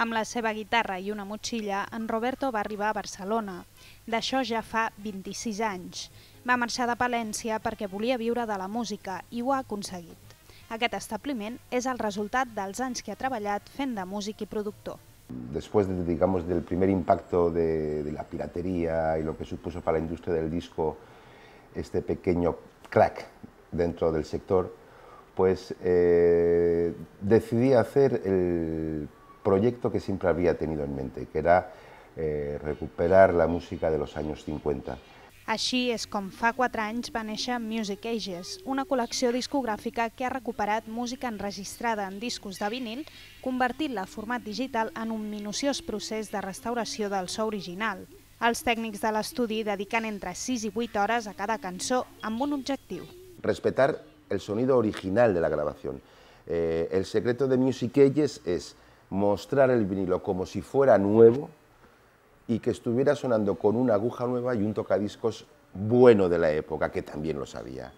Amb la seva guitarra i una motxilla, en Roberto va arribar a Barcelona. D'això ja fa 26 anys. Va marxar de Palència perquè volia viure de la música i ho ha aconseguit. Aquest establiment és el resultat dels anys que ha treballat fent de músic i productor. Después, de, digamos, del primer impacto de, de la piratería y lo que supuso para la industria del disco este pequeño crack dentro del sector, pues eh, decidí hacer el proyecto que siempre había tenido en mente, que era eh, recuperar la música de los años 50. Així és com fa 4 anys va néixer Music Ages, una col·lecció discogràfica que ha recuperat música enregistrada en discos de vinil, convertint-la a format digital en un minuciós procés de restauració del so original. Els tècnics de l'estudi dediquen entre 6 i 8 hores a cada cançó amb un objectiu. Respetar el sonido original de la grabación. Eh, el secreto de Music Ages es mostrar el vinilo como si fuera nuevo y que estuviera sonando con una aguja nueva y un tocadiscos bueno de la época, que también lo sabía.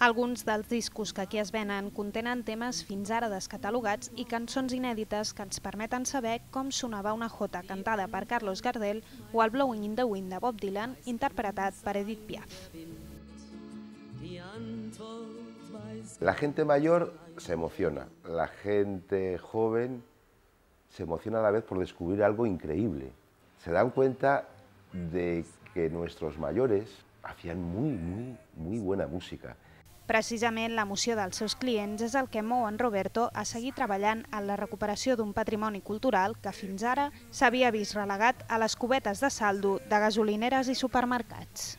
Algunos de los discos que aquí es venen contenen temas fins ara descatalogats i cançons inèdites que ens permeten saber com sonava una jota cantada por Carlos Gardel o el Blowing in the Wind de Bob Dylan interpretat por Edith Piaf. La gente mayor se emociona, la gente joven se emociona a la vez por descubrir algo increíble. Se dan cuenta de que nuestros mayores hacían muy, muy, muy buena música. Precisament l'emoció dels seus clients és el que mou en Roberto a seguir treballant en la recuperació d'un patrimoni cultural que fins ara s'havia vist relegat a les cubetes de saldo de gasolineres i supermercats.